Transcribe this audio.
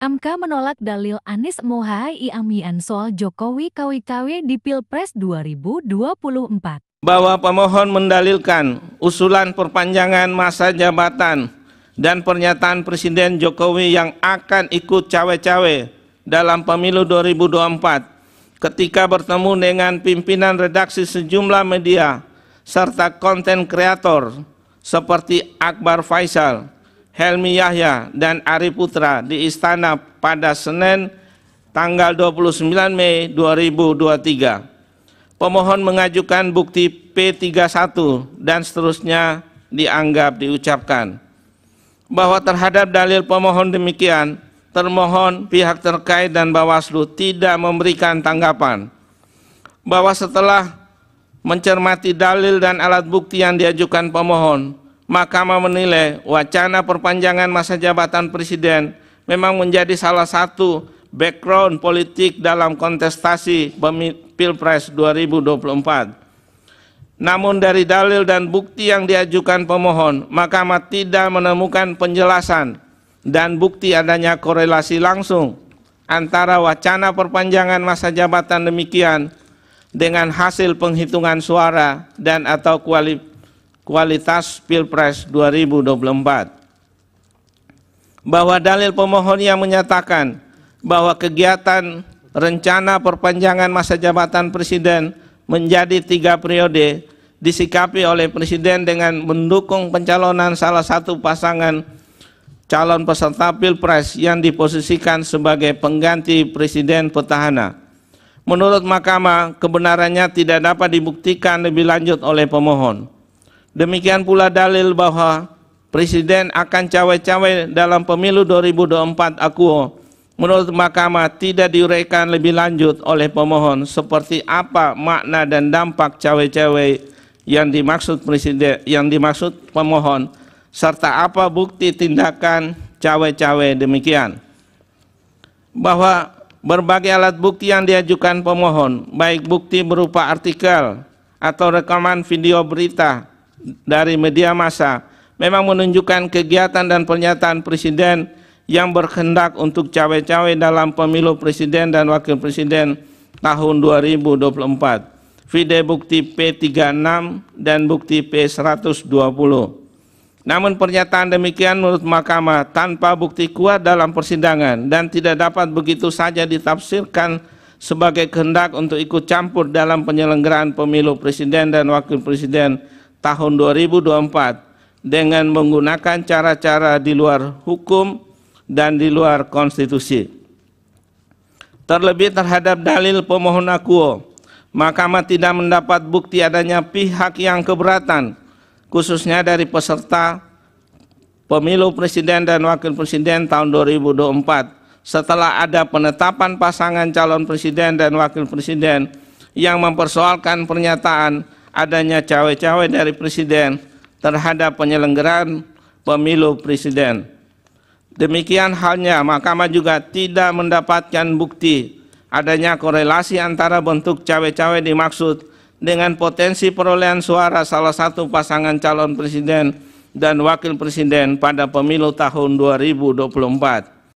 MK menolak dalil Anies Mohai Amian soal Jokowi kawi-kawi di Pilpres 2024. Bahwa pemohon mendalilkan usulan perpanjangan masa jabatan dan pernyataan Presiden Jokowi yang akan ikut cawe-cawe dalam pemilu 2024 ketika bertemu dengan pimpinan redaksi sejumlah media serta konten kreator seperti Akbar Faisal Helmi Yahya dan Ari Putra di istana pada Senin tanggal 29 Mei 2023. Pemohon mengajukan bukti P31 dan seterusnya dianggap diucapkan. Bahwa terhadap dalil pemohon demikian, termohon pihak terkait dan Bawaslu tidak memberikan tanggapan. Bahwa setelah mencermati dalil dan alat bukti yang diajukan pemohon, Mahkamah menilai wacana perpanjangan masa jabatan presiden memang menjadi salah satu background politik dalam kontestasi Pilpres 2024. Namun dari dalil dan bukti yang diajukan pemohon, Mahkamah tidak menemukan penjelasan dan bukti adanya korelasi langsung antara wacana perpanjangan masa jabatan demikian dengan hasil penghitungan suara dan atau kualifikasi kualitas Pilpres 2024. Bahwa dalil pemohon yang menyatakan bahwa kegiatan rencana perpanjangan masa jabatan presiden menjadi tiga periode disikapi oleh presiden dengan mendukung pencalonan salah satu pasangan calon peserta pilpres yang diposisikan sebagai pengganti presiden petahana. Menurut mahkamah, kebenarannya tidak dapat dibuktikan lebih lanjut oleh pemohon. Demikian pula dalil bahwa presiden akan cawe-cawe dalam pemilu 2024 aku menurut mahkamah tidak diuraikan lebih lanjut oleh pemohon seperti apa makna dan dampak cawe-cawe yang dimaksud presiden yang dimaksud pemohon serta apa bukti tindakan cawe-cawe demikian bahwa berbagai alat bukti yang diajukan pemohon baik bukti berupa artikel atau rekaman video berita dari media massa memang menunjukkan kegiatan dan pernyataan presiden yang berkehendak untuk cawe-cawe dalam pemilu presiden dan wakil presiden tahun 2024. Vide bukti P36 dan bukti P120. Namun pernyataan demikian menurut mahkamah tanpa bukti kuat dalam persidangan dan tidak dapat begitu saja ditafsirkan sebagai kehendak untuk ikut campur dalam penyelenggaraan pemilu presiden dan wakil presiden tahun 2024 dengan menggunakan cara-cara di luar hukum dan di luar konstitusi. Terlebih terhadap dalil pemohon akuo, Mahkamah tidak mendapat bukti adanya pihak yang keberatan, khususnya dari peserta pemilu presiden dan wakil presiden tahun 2024 setelah ada penetapan pasangan calon presiden dan wakil presiden yang mempersoalkan pernyataan adanya cawe-cawe dari presiden terhadap penyelenggaraan pemilu presiden. Demikian halnya mahkamah juga tidak mendapatkan bukti adanya korelasi antara bentuk cawe-cawe dimaksud dengan potensi perolehan suara salah satu pasangan calon presiden dan wakil presiden pada pemilu tahun 2024.